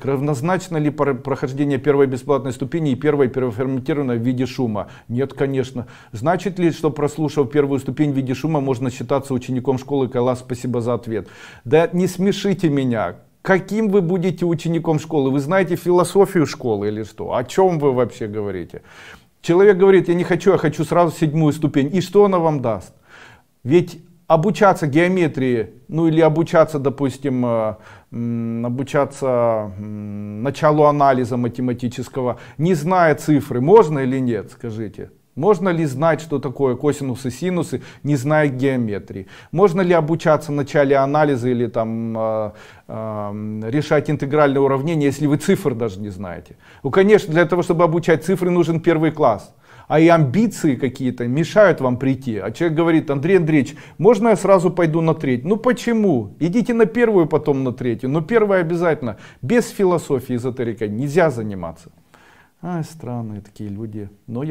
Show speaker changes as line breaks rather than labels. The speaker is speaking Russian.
Равнозначно ли прохождение первой бесплатной ступени и первой переформатированной в виде шума? Нет, конечно. Значит ли, что прослушав первую ступень в виде шума, можно считаться учеником школы Кайла? Спасибо за ответ. Да не смешите меня. Каким вы будете учеником школы? Вы знаете философию школы или что? О чем вы вообще говорите? Человек говорит, я не хочу, я хочу сразу седьмую ступень. И что она вам даст? Ведь обучаться геометрии, ну или обучаться, допустим, э, обучаться началу анализа математического, не зная цифры, можно или нет, скажите? Можно ли знать, что такое косинусы, синусы, не зная геометрии? Можно ли обучаться в начале анализа или там, э, э, решать интегральное уравнение, если вы цифр даже не знаете? Ну, конечно, для того, чтобы обучать цифры, нужен первый класс а и амбиции какие-то мешают вам прийти. А человек говорит, Андрей Андреевич, можно я сразу пойду на треть? Ну почему? Идите на первую, потом на третью. Но первая обязательно. Без философии эзотерика нельзя заниматься.
Ай, странные такие люди. Но я